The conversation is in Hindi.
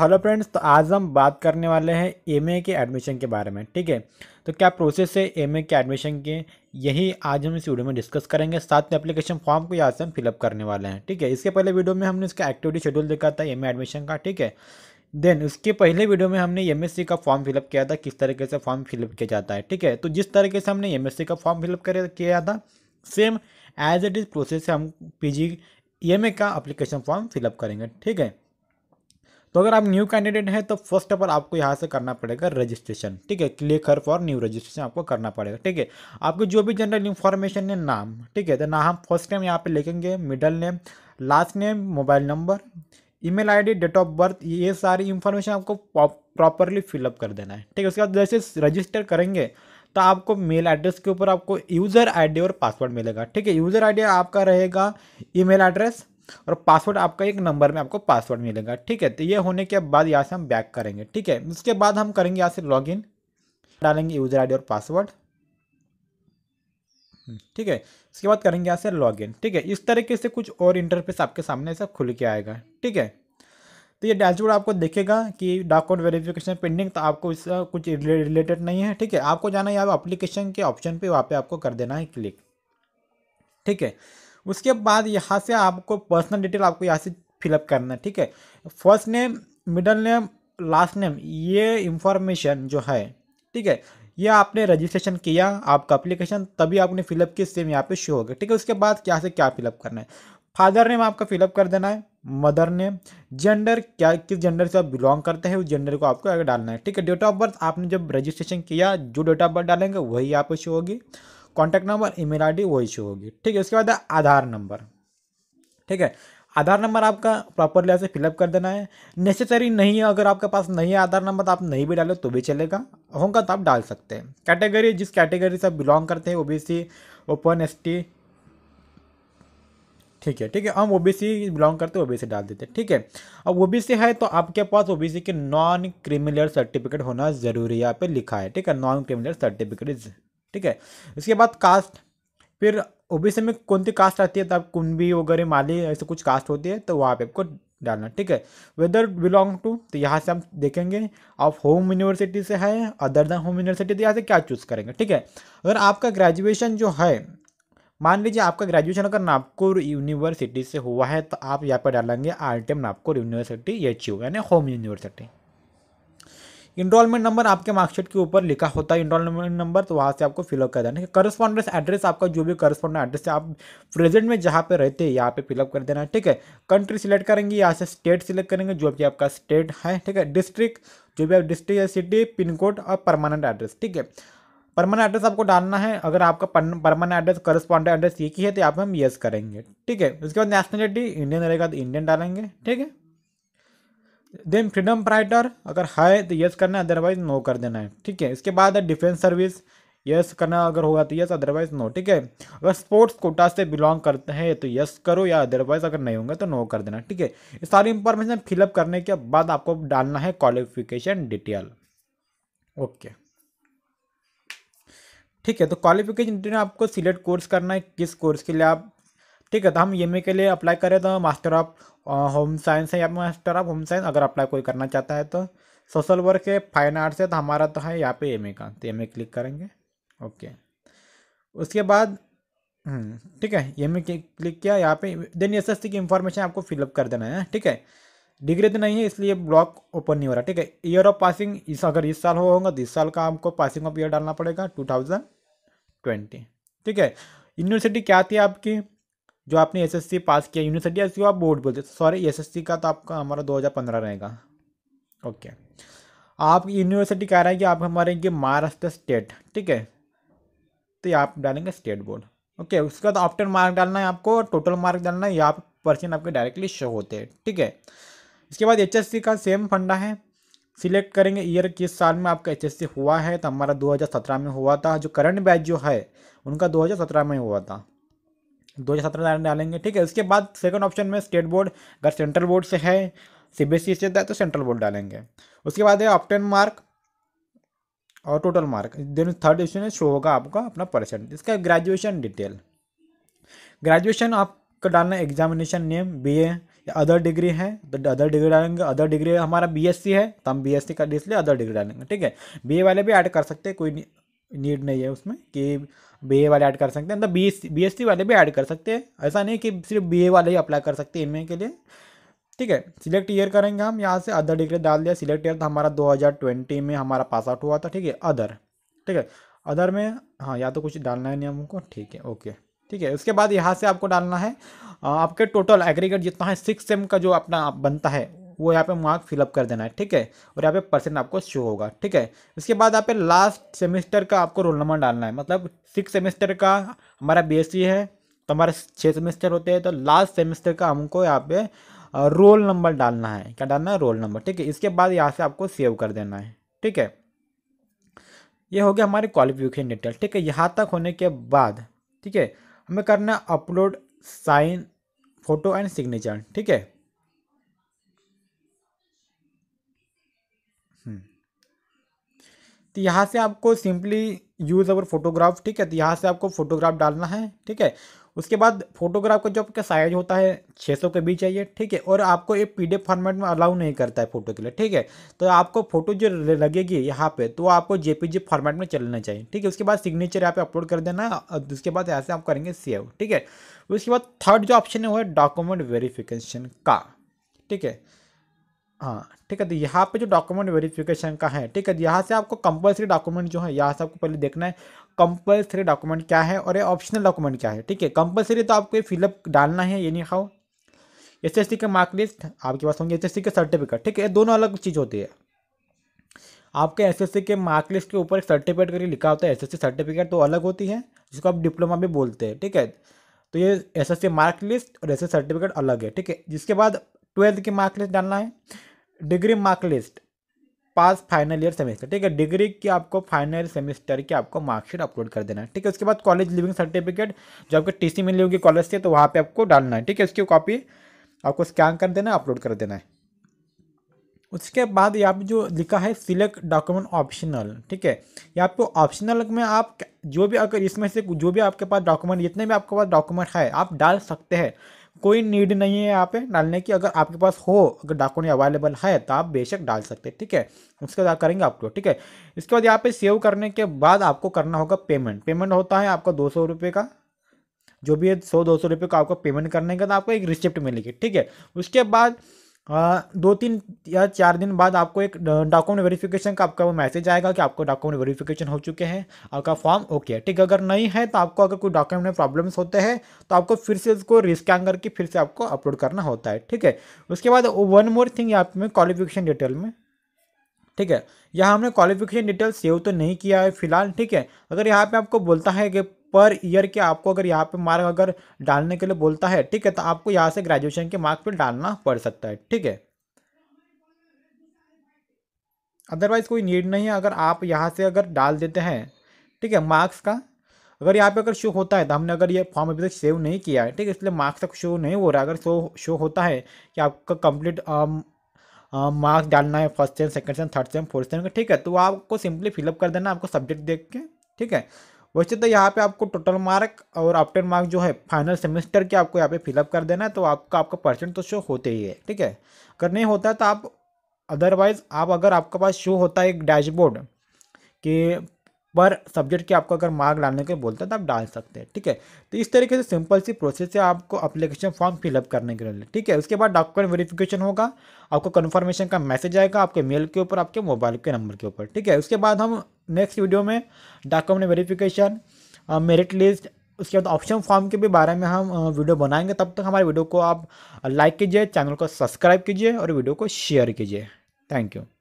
हेलो फ्रेंड्स तो आज हम बात करने वाले हैं एमए के एडमिशन के बारे में ठीक है तो क्या प्रोसेस है एमए के एडमिशन के यही आज हम इस वीडियो में डिस्कस करेंगे साथ में एप्लीकेशन फॉर्म को यहाँ से हम फिलअप करने वाले हैं ठीक है इसके पहले वीडियो में हमने इसका एक्टिविटी शेड्यूल देखा था एम एडमिशन का ठीक है देन उसके पहले वीडियो में हमने एम का फॉर्म फिलअप किया था किस तरीके से फॉर्म फिलअप किया जाता है ठीक है तो जिस तरीके से हमने एम का फॉर्म फिलअप कर किया था same as it is process से हम पी जी का अप्लीकेशन फॉर्म फिलअप करेंगे ठीक है तो अगर आप न्यू कैंडिडेट हैं तो फर्स्ट ऑफ ऑल आपको यहाँ से करना पड़ेगा रजिस्ट्रेशन ठीक है click here for new registration आपको करना पड़ेगा ठीक है आपको जो भी जनरल इन्फॉर्मेशन है नाम ठीक है तो नाम फर्स्ट टाइम यहाँ पे लिखेंगे middle name last name mobile number email ID date of birth ये सारी इन्फॉर्मेशन आपको प्रॉपरली फिलअप कर देना है ठीक है उसके बाद जैसे रजिस्टर करेंगे तो आपको मेल एड्रेस के ऊपर आपको यूज़र आईडी और पासवर्ड मिलेगा ठीक है यूज़र आईडी आपका रहेगा ईमेल एड्रेस और पासवर्ड आपका एक नंबर में आपको पासवर्ड मिलेगा ठीक है तो ये होने के बाद यहाँ से हम बैक करेंगे ठीक है उसके बाद हम करेंगे यहाँ से लॉग डालेंगे यूज़र आई और पासवर्ड हम्म, ठीक है उसके बाद करेंगे यहाँ से लॉगिन ठीक है इस तरीके से कुछ और इंटरफेस आपके सामने ऐसा खुल के आएगा ठीक है तो ये डैशबोर्ड आपको देखेगा कि डॉक्यूमेंट वेरिफिकेशन पेंडिंग तो आपको इसका कुछ रिलेटेड नहीं है ठीक है आपको जाना है यहाँ एप्लीकेशन के ऑप्शन पे वहाँ पे आपको कर देना है क्लिक ठीक है उसके बाद यहाँ से आपको पर्सनल डिटेल आपको यहाँ से फिलअप करना है ठीक है first name middle name last name ये इंफॉर्मेशन जो है ठीक है ये आपने रजिस्ट्रेशन किया आपका अप्लीकेशन तभी आपने फिलअप किया सेम यहाँ पे शो हो गया ठीक है उसके बाद क्या से क्या फिलअप करना है फादर नेम आपका फिलअप कर देना है मदर नेम जेंडर क्या किस जेंडर से आप बिलोंग करते हैं उस जेंडर को आपको आगे डालना है ठीक है डेट ऑफ बर्थ आपने जब रजिस्ट्रेशन किया जो डेट ऑफ बर्थ डालेंगे वही यहाँ पे शो होगी कॉन्टैक्ट नंबर ईमेल आई वो इश्यू होगी ठीक है उसके बाद है आधार नंबर ठीक है आधार नंबर आपका प्रॉपरली ऐसे फिलअप कर देना है नेसेसरी नहीं है अगर आपके पास नहीं है आधार नंबर तो आप नहीं भी डालो तो भी चलेगा होगा तो आप डाल सकते हैं कैटेगरी जिस कैटेगरी से आप बिलोंग करते हैं ओबीसी ओपन एसटी ठीक है ठीक है हम ओबीसी बिलोंग करते हैं ओबीसी डाल देते हैं ठीक है अब ओ है तो आपके पास ओ के नॉन क्रिमिनल सर्टिफिकेट होना ज़रूरी है यहाँ पर लिखा है ठीक है नॉन क्रिमिनल सर्टिफिकेट ठीक है इसके बाद कास्ट फिर ओबीसी में कौन सी कास्ट आती है तो आप कुंभी वगैरह माली ऐसे कुछ कास्ट होती है तो वहाँ पे आपको डालना ठीक है वेदर बिलोंग टू तो यहाँ से हम देखेंगे आप होम यूनिवर्सिटी से है अदर दैन होम यूनिवर्सिटी तो यहाँ से क्या चूज़ करेंगे ठीक है अगर आपका ग्रेजुएशन जो है मान लीजिए आपका ग्रेजुएशन अगर नागपुर यूनिवर्सिटी से हुआ है तो आप यहाँ पर डालेंगे R T M Nagpur university H U यानी होम यूनिवर्सिटी इनरोलमेंट नंबर आपके मार्कशीट के ऊपर लिखा होता है इनरोलमेंट नंबर तो वहाँ से आपको फिलअप कर देना है करस्पॉन्डेंस एड्रेस आपका जो भी करस्पॉन्डेंट एड्रेस है आप प्रेजेंट में जहाँ पे रहते हैं यहाँ पे फिलअप कर देना है ठीक है कंट्री सिलेक्ट करेंगे यहाँ से स्टेट सिलेक्ट करेंगे जो भी आपका स्टेट है ठीक है डिस्ट्रिक्ट जो भी आप डिस्ट्रिक्ट या सिटी पिन कोड और परमानेंट एड्रेस ठीक है परमानेंट एड्रेस आपको डालना है अगर आपका परमानेंट एड्रेस करस्पॉन्डेंट एड्रेस एक ही है तो आप हम येस करेंगे ठीक है उसके बाद नेशनलिटी इंडियन रहेगा तो इंडियन डालेंगे ठीक है देन फ्रीडम प्राइटर अगर है तो यस करना है अदरवाइज नो कर देना है ठीक है इसके बाद है डिफेंस सर्विस यस करना अगर होगा तो यस अदरवाइज नो ठीक है अगर स्पोर्ट्स कोटा से बिलोंग करते हैं तो यस करो या अदरवाइज अगर नहीं होंगे तो नो कर देना ठीक है ये सारी इंफॉर्मेशन फिलअप करने के बाद आपको डालना है क्वालिफिकेशन डिटेल ओके ठीक है तो क्वालिफिकेशन डिटेल आपको सिलेक्ट कोर्स करना है किस कोर्स के लिए आप ठीक है तो हम एम के लिए अप्लाई करें तो मास्टर ऑफ होम साइंस है या मास्टर ऑफ होम साइंस अगर अप्लाई कोई करना चाहता है तो सोशल वर्क है फाइन आर्ट्स है तो हमारा तो है यहाँ पे एम का तो एम क्लिक करेंगे ओके उसके बाद हम्म, ठीक है एम क्लिक किया यहाँ पे देन एस की इन्फॉर्मेशन आपको फिलअप कर देना है ठीक है डिग्री तो नहीं है इसलिए ब्लॉक ओपन नहीं हो रहा ठीक है ईयर ऑफ पासिंग इस अगर इस साल होगा तो इस साल का आपको पासिंग ऑफ ईयर डालना पड़ेगा टू थाउजेंड ट्वेंटी ठीक है यूनिवर्सिटी क्या थी आपकी जो आपने एसएससी पास किया यूनिवर्सिटी एस आप बोर्ड बोलते सॉरी एसएससी का तो आपका हमारा 2015 रहेगा ओके आप यूनिवर्सिटी कह रहे हैं कि आप हमारे ये महाराष्ट्र स्टेट ठीक है तो ये आप डालेंगे स्टेट बोर्ड ओके उसके बाद आफ्टर मार्क डालना है आपको टोटल मार्क डालना है या परसेंट आपके डायरेक्टली शो होते हैं ठीक है इसके बाद एच का सेम फंडा है सिलेक्ट करेंगे ईयर किस साल में आपका एच हुआ है तो हमारा 2017 में हुआ था जो करंट बैच जो है उनका 2017 में हुआ था दो हज़ार सत्रह डालेंगे ठीक है उसके बाद सेकंड ऑप्शन में स्टेट बोर्ड अगर सेंट्रल बोर्ड से है सीबीएसई से है तो सेंट्रल बोर्ड डालेंगे उसके बाद है ऑप्टेन मार्क और total mark then third option में शो होगा आपका अपना परसेंट इसका ग्रेजुएशन डिटेल ग्रेजुएशन आपका डालना एग्जामिनेशन नेम बी या अदर डिग्री है तो अदर डिग्री डालेंगे अदर डिग्री हमारा सी है तो हम बीएससी का इसलिए अदर डिग्री डालेंगे ठीक है ए वाले भी ऐड कर सकते हैं कोई नीड नहीं है उसमें कि बी ए वाले ऐड कर सकते हैं मतलब बी बी एस सी वाले भी ऐड कर सकते हैं ऐसा नहीं कि सिर्फ बी ए वाले ही अप्लाई कर सकते हैं इनमें के लिए ठीक है सिलेक्ट ईयर करेंगे हम यहाँ से अदर डिग्री डाल दिया सिलेक्ट ईयर तो हमारा 2020 में हमारा पास आउट हुआ था ठीक है अदर ठीक है अदर में हाँ या तो कुछ डालना है नहीं हमको ठीक है ओके ठीक है उसके बाद यहाँ से आपको डालना है आपके टोटल एग्रीगेट जितना है सिक्स सेम का जो अपना बनता है वो यहाँ पे मार्क फिलअप कर देना है ठीक है और यहाँ पे परसेंट आपको शो होगा ठीक है उसके बाद यहाँ पे लास्ट सेमेस्टर का आपको रोल नंबर डालना है मतलब सिक्स सेमेस्टर का हमारा बी है तो हमारे छः सेमेस्टर होते हैं तो लास्ट सेमेस्टर का हमको यहाँ पे रोल नंबर डालना है क्या डालना है रोल नंबर ठीक है इसके बाद यहाँ से आपको सेव कर देना है ठीक है ये हो गया हमारे क्वालिफिकेशन डिटेल ठीक है यहाँ तक होने के बाद ठीक है हमें करना है upload sign photo and signature ठीक है तो यहाँ से आपको सिंपली यूज़ अवर फोटोग्राफ ठीक है तो यहाँ से आपको फोटोग्राफ डालना है ठीक है उसके बाद फोटोग्राफ का जो आपका साइज होता है 600 के बीच चाहिए ठीक है और आपको ये पीडीएफ फॉर्मेट में अलाउ नहीं करता है फोटो के लिए ठीक है तो आपको फोटो जो लगेगी यहाँ पे तो आपको जेपीजी फॉर्मेट में चलना चाहिए ठीक है उसके बाद सिग्नेचर यहाँ पे अपलोड कर देना और उसके बाद यहाँ से आप करेंगे सेव ठीक है उसके बाद थर्ड जो ऑप्शन है वो है डॉक्यूमेंट वेरीफिकेशन का ठीक है हाँ ठीक है तो यहाँ पे जो डॉक्यूमेंट वेरिफिकेशन का है ठीक है तो यहाँ से आपको कंपलसरी डॉक्यूमेंट जो है यहाँ से आपको पहले देखना है कंपलसरी डॉक्यूमेंट क्या है और ये ऑप्शनल डॉक्यूमेंट क्या है ठीक है कंपलसरी तो आपको ये फिलअप डालना है ये नहीं खाओ एस एस सी के मार्कलिस्ट आपके पास होंगे एस एस सी के सर्टिफिकेट ठीक है ये दोनों अलग चीज़ होती है आपके एस एस सी के मार्कलिस्ट के ऊपर एक सर्टिफिकेट करके लिखा होता है एस एस सी सर्टिफिकेट तो अलग होती है जिसको आप डिप्लोमा भी बोलते हैं ठीक है तो ये S S C mark list और एस एस सर्टिफिकेट अलग है ठीक है जिसके बाद ट्वेल्थ की मार्क लिस्ट डालना है degree mark list pass final year semester ठीक है डिग्री की आपको फाइनल सेमेस्टर की आपको मार्कशीट अपलोड कर देना है ठीक है उसके बाद कॉलेज लिविंग सर्टिफिकेट जो आपके टी सी मिली होगी कॉलेज से तो वहाँ पे आपको डालना है ठीक है उसकी कॉपी आपको स्कैन कर देना है अपलोड कर देना है उसके बाद यहाँ पे जो लिखा है सिलेक्ट डॉक्यूमेंट ऑप्शनल ठीक है यहाँ पे ऑप्शनल में आप जो भी अगर इसमें से जो भी आपके पास डॉक्यूमेंट जितने भी आपके पास डॉक्यूमेंट है आप डाल सकते हैं कोई नीड नहीं है यहाँ पे डालने की अगर आपके पास हो अगर डाकोनी अवेलेबल है तो आप बेशक डाल सकते हैं ठीक है उसके बाद करेंगे आपको ठीक है इसके बाद यहाँ पे सेव करने के बाद आपको करना होगा पेमेंट पेमेंट होता है आपका दो सौ का जो भी है सौ दो सौ रुपये का आपको पेमेंट करने का बाद आपको एक रिसिप्ट मिलेगी ठीक है उसके बाद दो तीन या चार दिन बाद आपको एक डॉक्यूमेंट वेरिफिकेशन का आपका वो मैसेज आएगा कि आपको डॉक्यूमेंट वेरिफिकेशन हो चुके हैं आपका फॉर्म ओके है ठीक अगर नहीं है तो आपको अगर कोई डॉक्यूमेंट में प्रॉब्लम्स होते हैं तो आपको फिर से उसको रिस्कैन करके फिर से आपको अपलोड करना होता है ठीक है उसके बाद वन मोर थिंग यहाँ में क्वालिफिकेशन डिटेल में ठीक है यहाँ हमने क्वालिफिकेशन डिटेल सेव तो नहीं किया है फिलहाल ठीक है अगर यहाँ पे आपको बोलता है कि पर ईयर के आपको अगर यहाँ पे मार्क अगर डालने के लिए बोलता है ठीक है तो आपको यहाँ से ग्रेजुएशन के मार्क पर डालना पड़ सकता है ठीक है अदरवाइज कोई नीड नहीं है अगर आप यहाँ से अगर डाल देते हैं ठीक है मार्क्स का अगर यहाँ पे अगर शो होता है तो हमने अगर ये फॉर्म अभी तक सेव नहीं किया है ठीक है इसलिए मार्क्स तक शो नहीं हो रहा अगर शो शो होता है कि आपका कंप्लीट मार्क्स um, um, डालना है first sem second sem third sem fourth sem का ठीक है तो आपको सिंपली फिलअप कर देना आपको सब्जेक्ट देख के ठीक है वैसे तो यहाँ पे आपको टोटल मार्क और आफ्टर मार्क जो है फाइनल सेमेस्टर के आपको यहाँ पे फिलअप कर देना है तो आपका आपका परसेंट तो शो होते ही है ठीक है अगर नहीं होता तो आप अदरवाइज़ आप अगर आपके पास शो होता है एक डैशबोर्ड कि पर सब्जेक्ट के आपको अगर मार्क डालने के बोलता है तो आप डाल सकते हैं ठीक है तो इस तरीके से सिंपल सी प्रोसेस है आपको अप्लीकेशन फॉर्म फिलअप करने के लिए ठीक है उसके बाद डॉक्यूमेंट वेरिफिकेशन होगा आपको कन्फर्मेशन का मैसेज आएगा आपके मेल के ऊपर आपके मोबाइल के नंबर के ऊपर ठीक है उसके बाद हम नेक्स्ट वीडियो में डॉक्यूमेंट वेरिफिकेशन मेरिट लिस्ट उसके बाद ऑप्शन फॉर्म के भी बारे में हम वीडियो uh, बनाएंगे तब तक हमारे वीडियो को आप लाइक कीजिए चैनल को सब्सक्राइब कीजिए और वीडियो को शेयर कीजिए थैंक यू